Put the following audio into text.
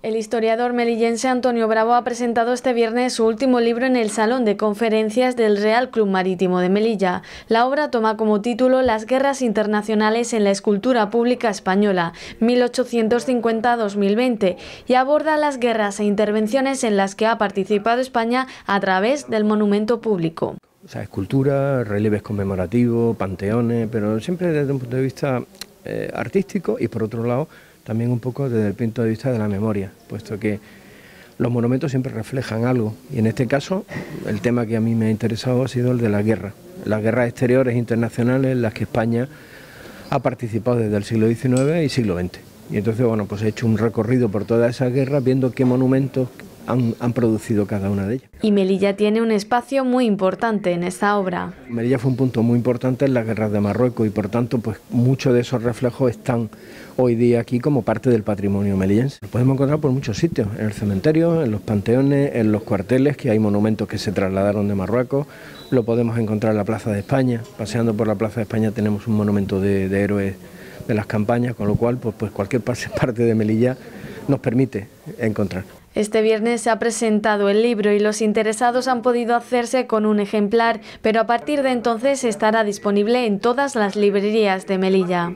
El historiador melillense Antonio Bravo ha presentado este viernes su último libro en el Salón de Conferencias del Real Club Marítimo de Melilla. La obra toma como título Las guerras internacionales en la escultura pública española, 1850-2020, y aborda las guerras e intervenciones en las que ha participado España a través del monumento público. O sea, relieves conmemorativos, panteones, pero siempre desde un punto de vista eh, artístico y por otro lado también un poco desde el punto de vista de la memoria, puesto que los monumentos siempre reflejan algo y en este caso el tema que a mí me ha interesado ha sido el de la guerra, las guerras exteriores internacionales en las que España ha participado desde el siglo XIX y siglo XX. Y entonces, bueno, pues he hecho un recorrido por toda esa guerra viendo qué monumentos han, producido cada una de ellas. Y Melilla tiene un espacio muy importante en esta obra. Melilla fue un punto muy importante en las guerra de Marruecos y por tanto pues muchos de esos reflejos están hoy día aquí como parte del patrimonio melillense. Lo podemos encontrar por muchos sitios, en el cementerio, en los panteones, en los cuarteles, que hay monumentos que se trasladaron de Marruecos, lo podemos encontrar en la Plaza de España, paseando por la Plaza de España tenemos un monumento de, héroes de las campañas, con lo cual pues, pues cualquier parte de Melilla nos permite encontrar. Este viernes se ha presentado el libro y los interesados han podido hacerse con un ejemplar, pero a partir de entonces estará disponible en todas las librerías de Melilla.